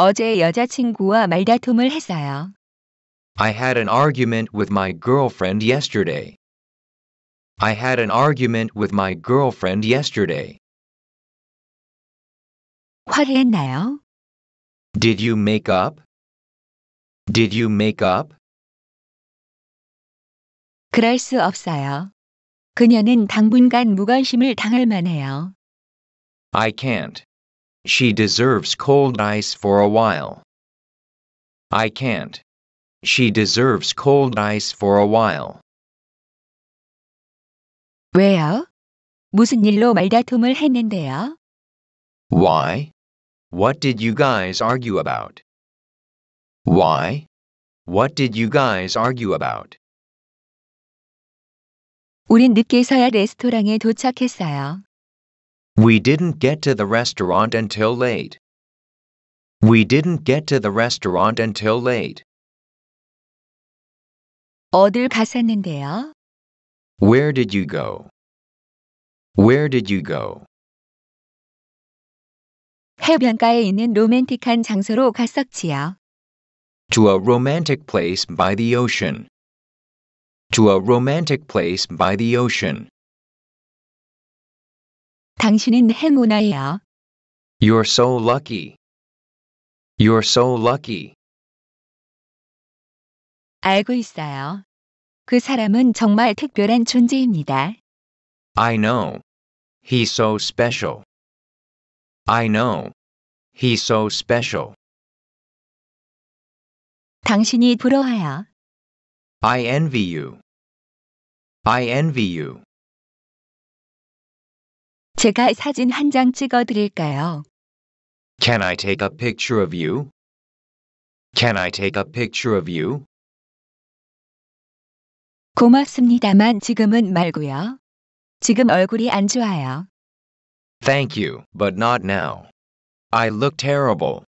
어제 여자친구와 말다툼을 했어요. I had an argument with my girlfriend yesterday. I had an argument with my girlfriend yesterday. 화했나요? Did you make up? Did you make up? 그럴 수 없어요. 그녀는 당분간 무관심을 당할 만해요. I can't. She deserves cold ice for a while. I can't. She deserves cold ice for a while. 왜요? 무슨 일로 말다툼을 했는데요? Why? What did you guys argue about? Why? What did you guys argue about? 우린 늦게 서야 레스토랑에 도착했어요. We didn't get to the restaurant until late. We didn't get to the restaurant until late. 어딜 갔었는데요? Where did you go? Where did you go? 해변가에 있는 로맨틱한 장소로 갔었지요. To a romantic place by the ocean. To a romantic place by the ocean. 당신은 행운아야. You're so lucky. You're so lucky. 알고 있어요. 그 사람은 정말 특별한 존재입니다. I know. He's so special. I know. He's so special. 당신이 부러워요. I envy you. I envy you. 제가 사진 한 장 찍어 드릴까요? Can I take a picture of you? Can I take a picture of you? 고맙습니다만 지금은 말고요. 지금 얼굴이 안 좋아요. Thank you, but not now. I look terrible.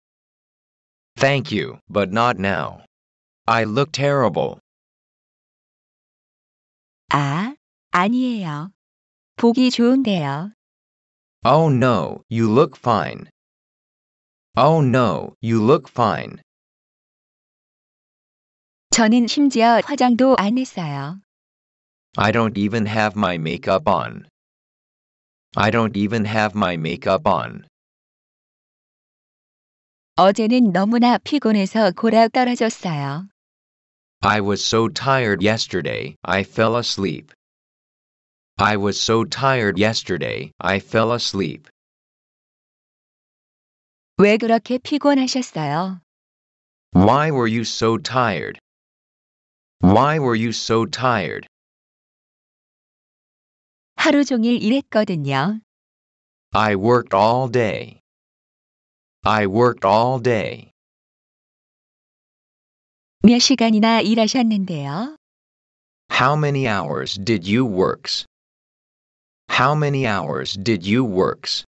Thank you, but not now. I look terrible. 아, 아니에요. 보기 좋은데요. Oh no, you look fine. Oh no, you look fine. 저는 심지어 화장도 안 했어요. I don't even have my makeup on. I don't even have my makeup on. 어제는 너무나 피곤해서 골아 떨어졌어요. I was so tired yesterday, I fell asleep. I was so tired yesterday, I fell asleep. 왜 그렇게 피곤하셨어요? Why were you so tired? Why were you so tired? 하루 종일 일했거든요. I worked all day. I worked all day. 몇 시간이나 일하셨는데요? How many hours did you works? How many hours did you works?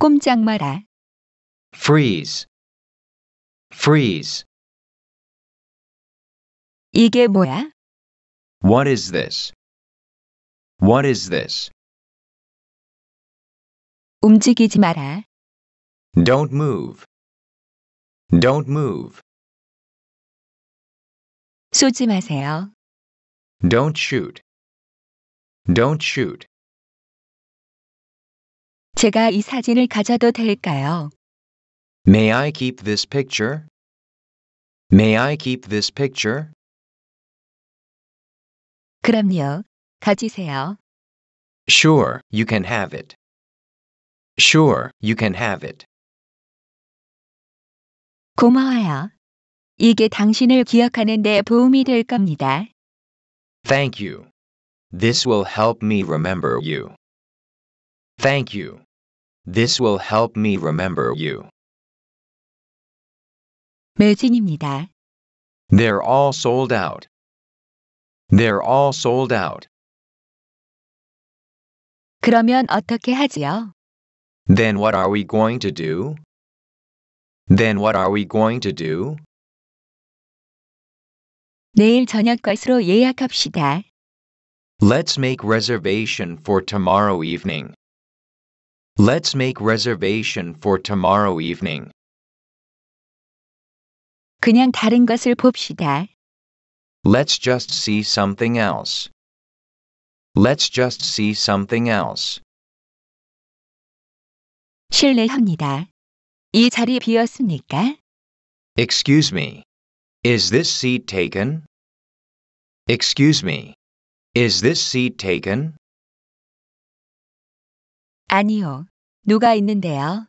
꼼짝 마라. Freeze. Freeze. 이게 뭐야? What is this? What is this? 움직이지 마라. Don't move. Don't move. 쏘지 마세요. Don't shoot. Don't shoot. 제가 이 사진을 가져도 될까요? May I keep this picture? May I keep this picture? 그럼요. 가지세요. Sure, you can have it. Sure, you can have it. 고마워요. 이게 당신을 기억하는 데 도움이 될 겁니다. Thank you. This will help me remember you. Thank you. This will help me remember you. 매진입니다. They're all sold out. They're all sold out. 그러면 어떻게 하지요? Then what are we going to do? Then what are we going to do? 내일 저녁 것으로 예약합시다. Let's make reservation for tomorrow evening. Let's make reservation for tomorrow evening. 그냥 다른 것을 봅시다. Let's just see something else. Let's just see something else. 실례합니다. 이 자리 비었습니까? Excuse me. Is this seat taken? Excuse me. Is this seat taken? 아니요. 누가 있는데요?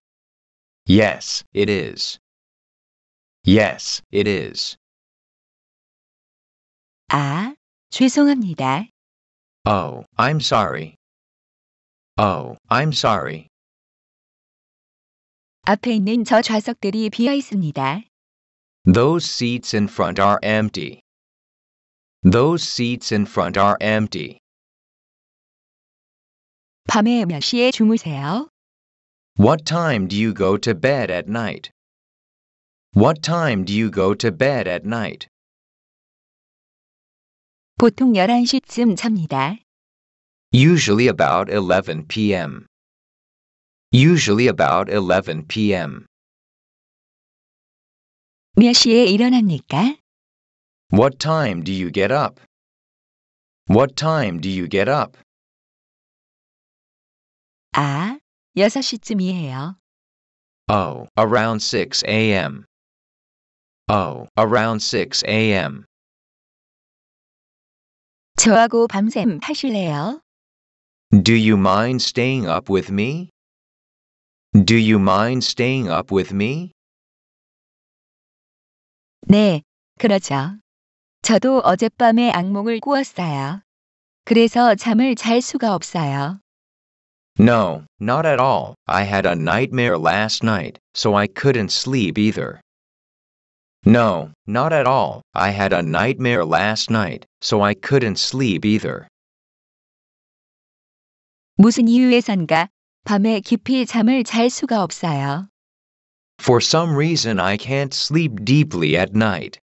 Yes, it is. Yes, it is. 아, 죄송합니다. Oh, I'm sorry. Oh, I'm sorry. 앞에 있는 저 좌석들이 비어 있습니다. Those seats in front are empty. Those seats in front are empty. 밤에 몇 시에 주무세요? What time do you go to bed at night? What time do you go to bed at night? 보통 11시쯤 잡니다. Usually about 11 p.m. Usually about 11 p.m. 몇 시에 일어납니까? What time do you get up? What time do you get up? 아, 6시쯤이에요. Oh, around 6 a.m. Oh, around 6 a.m. 저하고 밤샘 하실래요? Do you mind staying up with me? Do you mind staying up with me? 네, 그러죠. 저도 어젯밤에 악몽을 꾸었어요. 그래서 잠을 잘 수가 없어요. No, not at all. I had a nightmare last night, so I couldn't sleep either. No, not at all. I had a nightmare last night, so I couldn't sleep either. 무슨 이유에선가 밤에 깊이 잠을 잘 수가 없어요. For some reason I can't sleep deeply at night.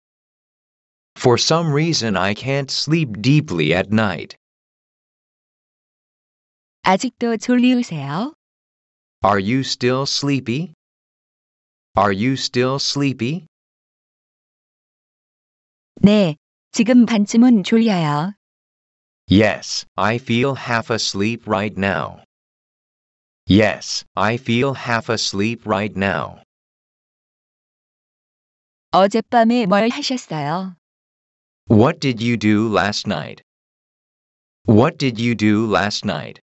For some reason I can't sleep deeply at night. 아직도 졸리우세요? Are you still sleepy? Are you still sleepy? 네, 지금 반쯤은 졸려요. Yes, I feel half asleep right now. Yes, I feel half asleep right now. 어젯밤에 뭘 하셨어요? What did you do last night? What did you do last night?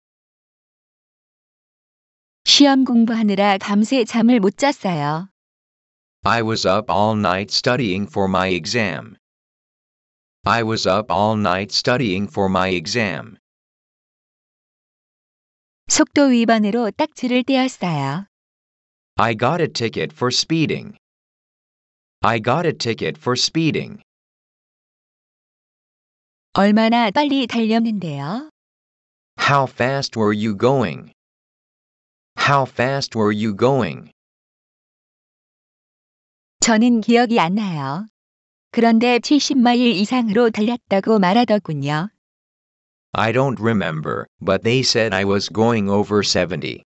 시험 공부하느라 밤새 잠을 못 잤어요. I was up all night studying for my exam. I was up all night studying for my exam. 속도 위반으로 딱지를 떼었어요. I got a ticket for speeding. I got a ticket for speeding. 얼마나 빨리 달렸는데요? How fast were you going? How fast were you going? 저는 기억이 안 나요. 그런데 70마일 이상으로 달렸다고 말하더군요. I don't remember, but they said I was going over 70.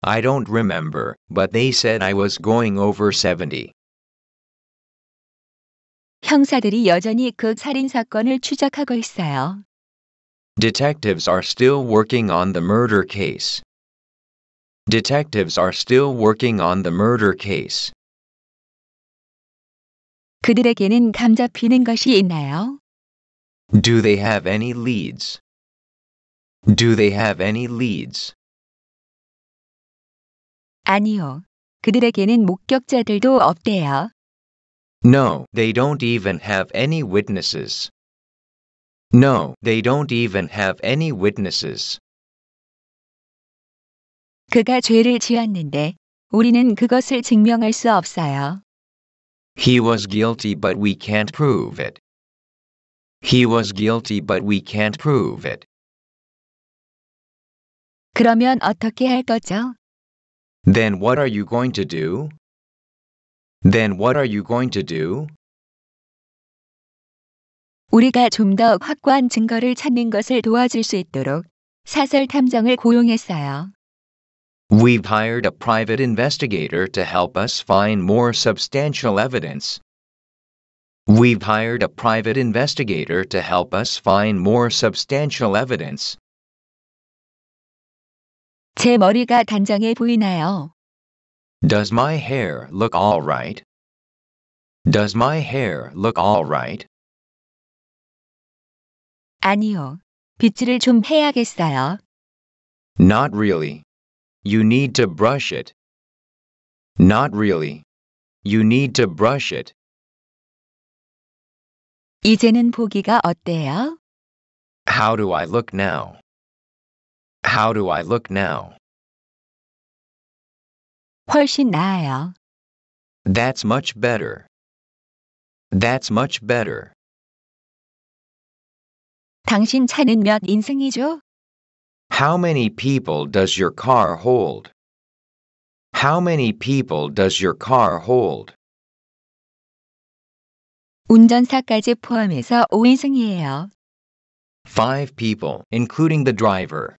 I don't remember, but they said I was going over 70. 형사들이 여전히 그 살인 사건을 추적하고 있어요. Detectives are still working on the murder case. Detectives are still working on the murder case. 그들에게는 감자 피는 것이 있나요? Do they have any leads? Do they have any leads? 아니요. 그들에게는 목격자들도 없대요. No, they don't even have any witnesses. No, they don't even have any witnesses. 그가 죄를 지었는데 우리는 그것을 증명할 수 없어요. He was guilty but we can't prove it. He was guilty but we can't prove it. 그러면 어떻게 할 거죠? Then what are you going to do? Then what are you going to do? 우리가 더 확고한 증거를 찾는 것을 도와줄 수 있도록 사설 탐정을 고용했어요. We've hired a private investigator to help us find more substantial evidence. We've hired a private investigator to help us find more substantial evidence. 제 머리가 단정해 보이나요? Does my hair look all right? Does my hair look all right? 아니요. 빗질을 좀 해야겠어요. Not really. You need to brush it. Not really. You need to brush it. 이제는 보기가 어때요? How do I look now? How do I look now? 훨씬 나아요. That's much better. That's much better. 당신 차는 몇 인승이죠? How many people does your car hold? How many people does your car hold? 운전사까지 포함해서 5인승이에요. Five people, including the driver.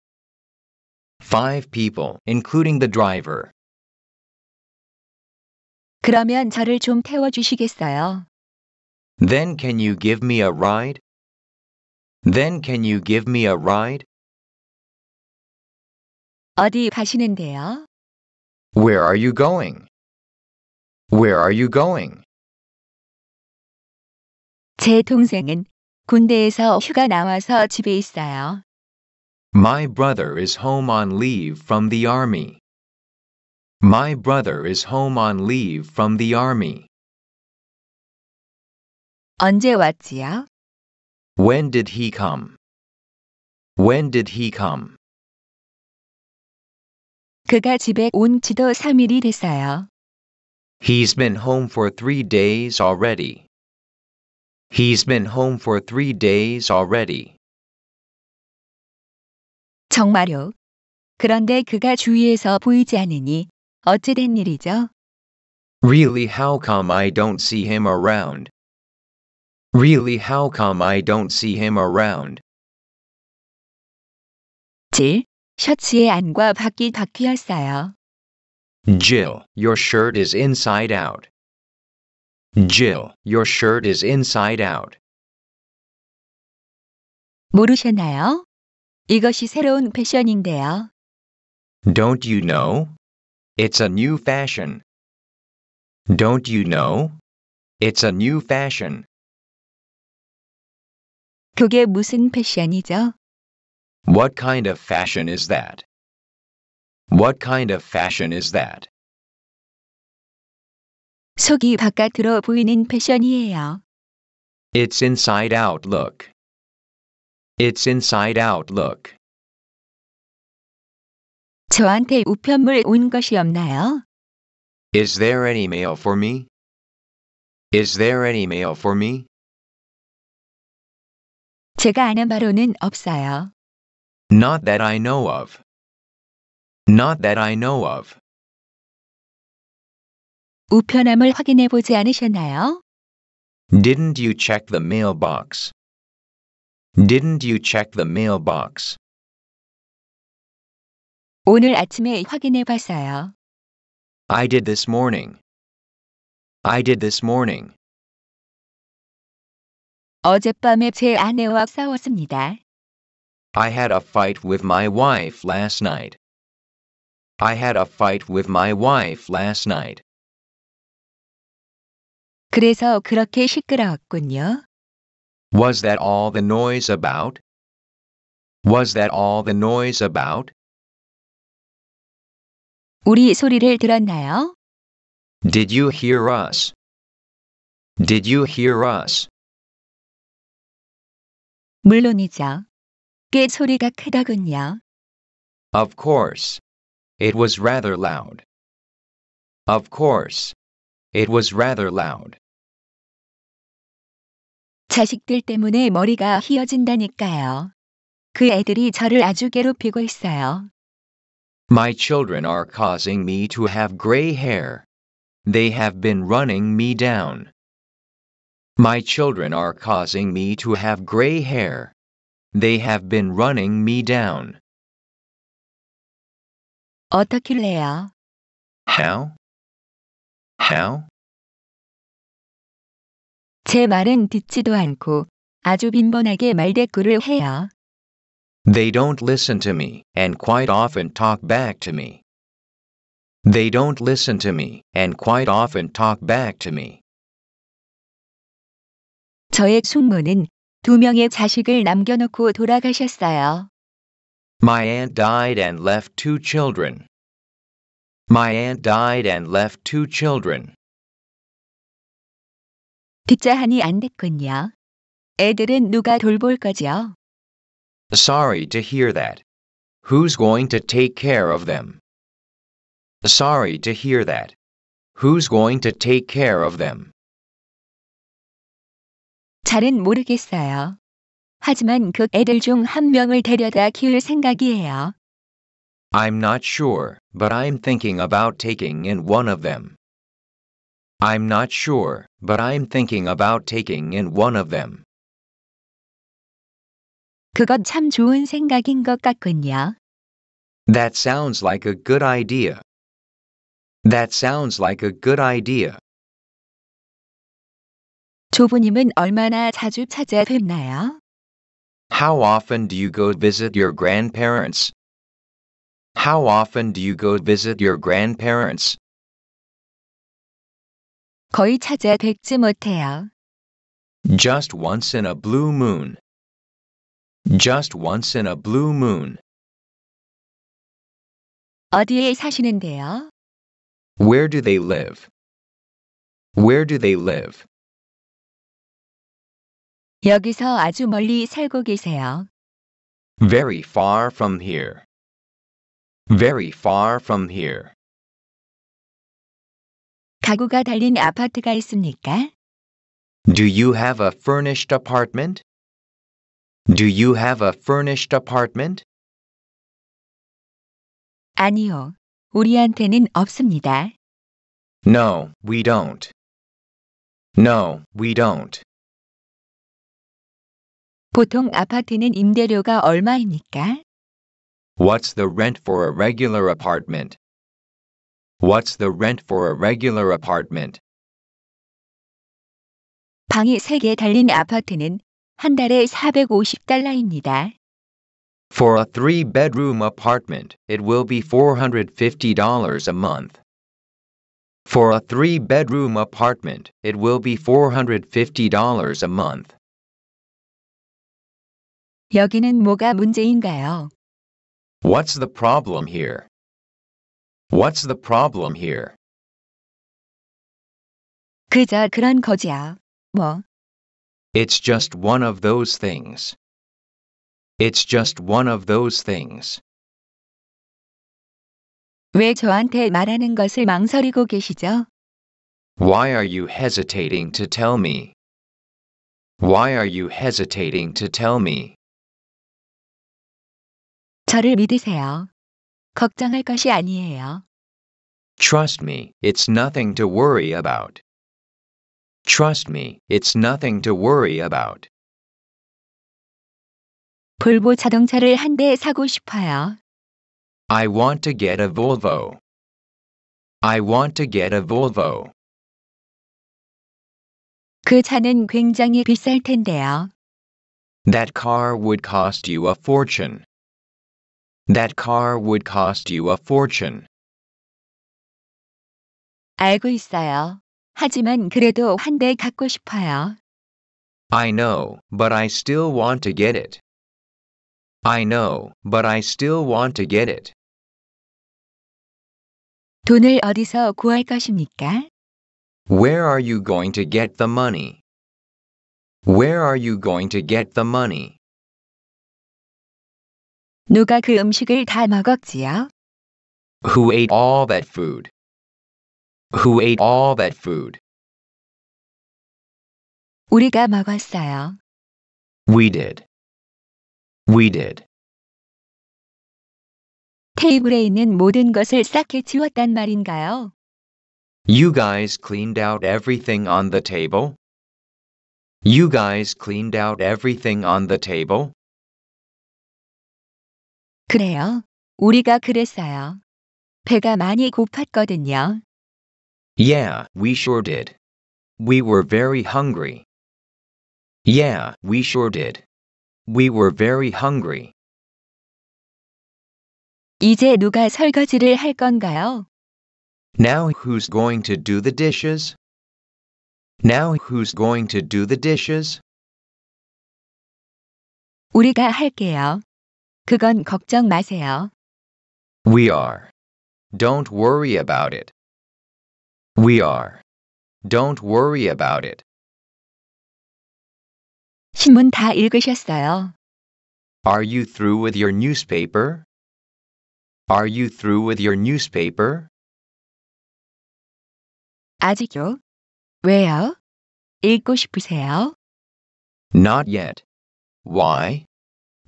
Five people, including the driver. 그러면 저를 좀 태워 주시겠어요? Then can you give me a ride? Then can you give me a ride? 어디 가시는데요? Where are you going? Where are you going? 제 동생은 군대에서 휴가 나와서 집에 있어요. My brother is home on leave from the army. My brother is home on leave from the army. 언제 왔지요? When did he come? When did he come? 그가 집에 온 지도 3일이 됐어요. He's been home for three days already. He's been home for three days already. 정말요. 그런데 그가 주위에서 보이지 않으니 어찌된 일이죠? Really how come I don't see him around? Really how come I don't see him around? 7. 셔츠의 안과 밖이 다 Jill, your shirt is inside out. Jill, your shirt is inside out. 모르셨나요? 이것이 새로운 패션인데요. Don't you know? It's a new fashion. Don't you know? It's a new fashion. 그게 무슨 패션이죠? What kind of fashion is that? What kind of fashion is that? 속이 바깥으로 보이는 패션이에요. It's inside out look. It's inside out look. 저한테 우편물 온 것이 없나요? Is there any mail for me? Is there any mail for me? 제가 아는 바로는 없어요. Not that I know of. Not that I know of. 우편함을 확인해 보지 않으셨나요? Didn't you check the mailbox? Didn't you check the mailbox? 오늘 아침에 확인해 봤어요. I did this morning. I did this morning. 어젯밤에 제 아내와 싸웠습니다. I had a fight with my wife last night. I had a fight with my wife last night. 그래서 그렇게 시끄러웠군요. Was that all the noise about? Was that all the noise about? 우리 소리를 들었나요? Did you hear us? Did you hear us? 물론이죠. 꽤 소리가 크더군요. Of course. It was rather loud. Of course. It was rather loud. 자식들 때문에 머리가 휘어진다니까요. 그 애들이 저를 아주 괴롭히고 있어요. My children are causing me to have gray hair. They have been running me down. My children are causing me to have gray hair. They have been running me down. 어떻길래요? How? How? 제 말은 듣지도 않고 아주 빈번하게 말대꾸를 해요. They don't listen to me and quite often talk back to me. They don't listen to me and quite often talk back to me. 저의 숙모는 두 명의 자식을 남겨놓고 돌아가셨어요. My aunt died and left two children. My aunt died and left two children. 빚자한이 안 됐군요. 애들은 누가 돌볼 거죠? Sorry to hear that. Who's going to take care of them? Sorry to hear that. Who's going to take care of them? 잘은 모르겠어요. 하지만 그한 명을 데려다 키울 생각이에요. I'm not sure, but I'm thinking about taking in one of them. I'm not sure, but I'm thinking about taking in one of them. 그것 참 좋은 생각인 것 같군요. That sounds like a good idea. That sounds like a good idea. 조부님은 얼마나 자주 찾아뵙나요? How often do you go visit your grandparents? How often do you go visit your grandparents? 거의 찾아뵙지 못해요. Just once in a blue moon. Just once in a blue moon. 어디에 사시는데요? Where do they live? Where do they live? 여기서 아주 멀리 살고 계세요. Very far from here. Very far from here. 가구가 달린 아파트가 있습니까? Do you have a furnished apartment? Do you have a furnished apartment? 아니요. 우리한테는 없습니다. No, we don't. No, we don't. 보통 아파트는 임대료가 얼마입니까? What's the rent for a regular apartment? What's the rent for a regular apartment? 방이 3개 달린 아파트는 한 달에 450달러입니다. For a three-bedroom apartment, it will be $450 a month. For a three-bedroom apartment, it will be $450 a month. 여기는 뭐가 문제인가요? What's the problem here? What's the problem here? 그저 그런 거지야. 뭐. It's just one of those things. It's just one of those things. 왜 저한테 말하는 것을 망설이고 계시죠? Why are you hesitating to tell me? Why are you hesitating to tell me? 저를 믿으세요. 걱정할 것이 아니에요. Trust me, it's nothing to worry about. Trust me, it's nothing to worry about. 볼보 자동차를 사고 싶어요. I want to get a Volvo. I want to get a Volvo. 그 차는 굉장히 비쌀 텐데요. That car would cost you a fortune. That car would cost you a fortune. 알고 있어요. 하지만 그래도 한 대 갖고 싶어요. I know, but I still want to get it. I know, but I still want to get it. 돈을 어디서 구할 것입니까? Where are you going to get the money? Where are you going to get the money? 누가 그 음식을 다 먹었지요? Who ate all that food? Who ate all that food? 우리가 먹었어요. We did. We did. 테이블에 있는 모든 것을 말인가요? You guys cleaned out everything on the table? You guys cleaned out everything on the table? 그래요. 우리가 그랬어요. 배가 많이 고팠거든요. Yeah, we sure did. We were very hungry. Yeah, we sure did. We were very hungry. 이제 누가 설거지를 할 건가요? Now who's going to do the dishes? Now who's going to do the dishes? 우리가 할게요. 그건 걱정 마세요. We are. Don't worry about it. We are. Don't worry about it. 신문 다 읽으셨어요? Are you through with your newspaper? Are you through with your newspaper? 아직요? 왜요? 읽고 싶으세요? Not yet. Why?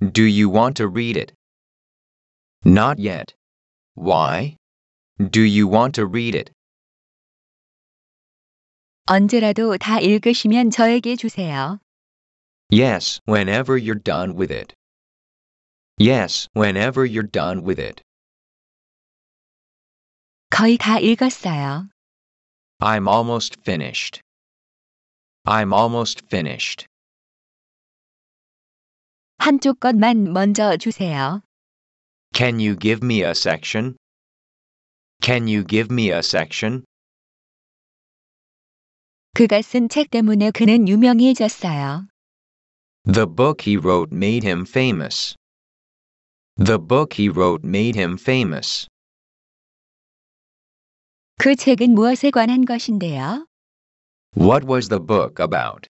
Do you want to read it? Not yet. Why? Do you want to read it? 언제라도 다 읽으시면 저에게 주세요. Yes, whenever you're done with it. Yes, whenever you're done with it. 거의 다 읽었어요. I'm almost finished. I'm almost finished. 한쪽 것만 먼저 주세요. Can you give me a section? Can you give me a section? 그가 쓴 책 때문에 그는 유명해졌어요. The book he wrote made him famous. The book he wrote made him famous. 그 책은 무엇에 관한 것인데요? What was the book about?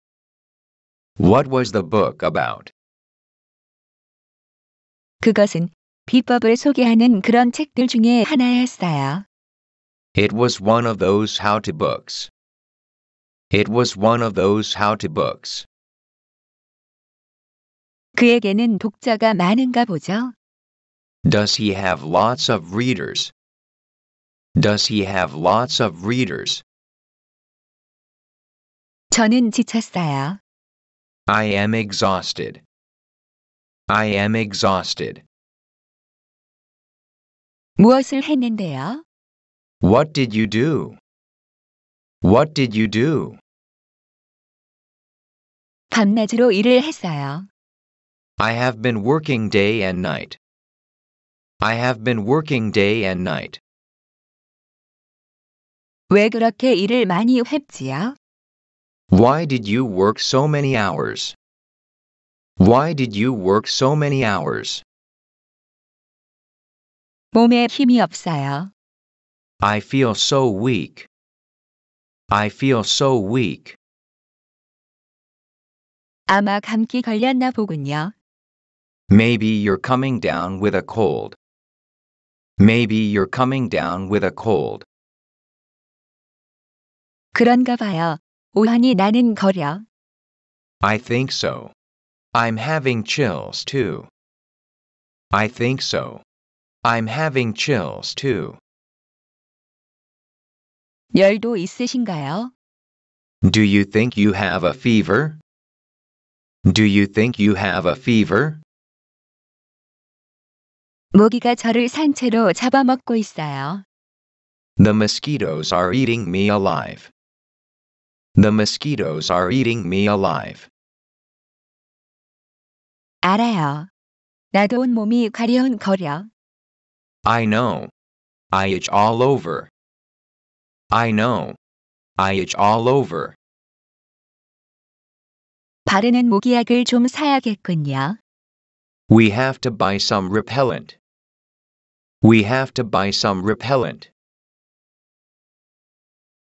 What was the book about? 그것은 비법을 소개하는 그런 책들 중에 하나였어요. It was one of those how-to books. It was one of those how-to books. 그에게는 독자가 많은가 보죠? Does he have lots of readers? Does he have lots of readers? 저는 지쳤어요. I am exhausted. I am exhausted. 무엇을 했는데요? What did you do? What did you do? 밤낮으로 일을 했어요. I have been working day and night. I have been working day and night. 왜 그렇게 일을 많이 했지요? Why did you work so many hours? Why did you work so many hours? 몸에 힘이 없어요. I feel so weak. I feel so weak. 아마 감기 걸렸나 보군요. Maybe you're coming down with a cold. Maybe you're coming down with a cold. 그런가 봐요. 오한이 나는 거려. I think so. I'm having chills too. I think so. I'm having chills too. 열도 있으신가요? Do you think you have a fever? Do you think you have a fever? 모기가 저를 잡아먹고 있어요. The mosquitoes are eating me alive. The mosquitoes are eating me alive. 알아요. 나도 가려운 거려. I know. I itch all over. I know. I itch all over. 바르는 모기약을 좀 사야겠군요. We have to buy some repellent. We have to buy some repellent.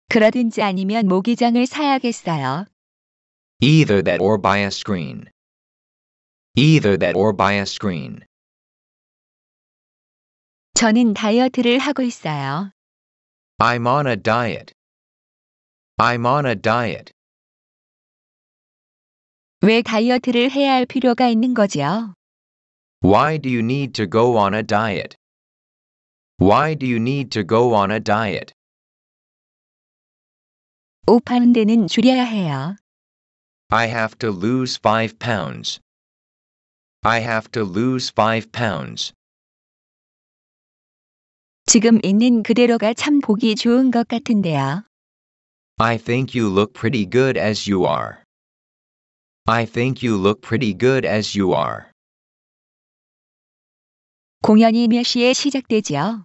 그러든지 아니면 모기장을 사야겠어요. Either that or buy a screen. Either that or buy a screen. 저는 다이어트를 하고 있어요. I'm on a diet. I'm on a diet. 왜 다이어트를 해야 할 필요가 있는 거지요? Why do you need to go on a diet? Why do you need to go on a diet? 5파운드는 줄여야 해요. I have to lose 5 pounds. I have to lose 5 pounds. 지금 있는 그대로가 참 보기 좋은 것 같은데요. I think you look pretty good as you are. I think you look pretty good as you are. 공연이 몇 시에 시작되지요?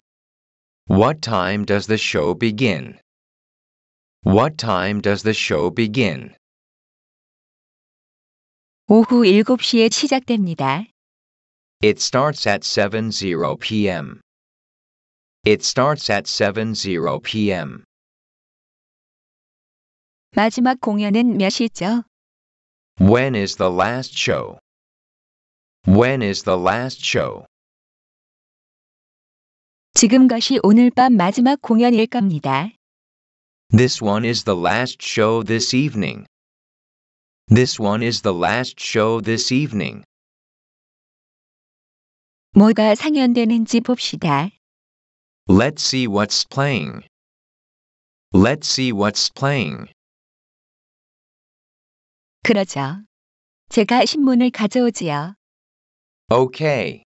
What time does the show begin? What time does the show begin? 오후 7시에 시작됩니다. It starts at 7:00 p.m. It starts at 7:0 p.m. 마지막 공연은 몇 시죠? When is the last show? When is the last show? 지금 것이 오늘 밤 마지막 공연일 겁니다. This one is the last show this evening. This one is the last show this evening. 뭐가 상연되는지 봅시다. Let's see what's playing. Let's see what's playing. 그러죠. 제가 신문을 가져오지요. Okay.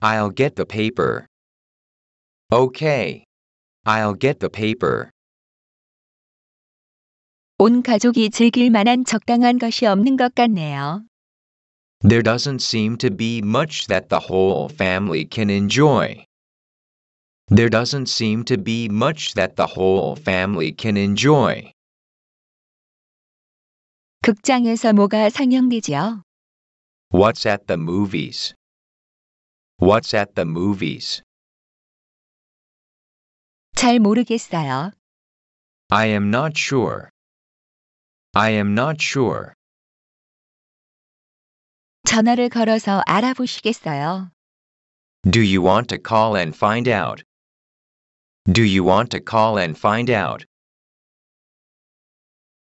I'll get the paper. Okay. I'll get the paper. 온 가족이 즐길 만한 적당한 것이 없는 것 같네요. There doesn't seem to be much that the whole family can enjoy. There doesn't seem to be much that the whole family can enjoy. 극장에서 뭐가 상영되지요? What's at the movies? What's at the movies? 잘 모르겠어요. I am not sure. I am not sure. 전화를 걸어서 알아보시겠어요? Do you want to call and find out? Do you want to call and find out?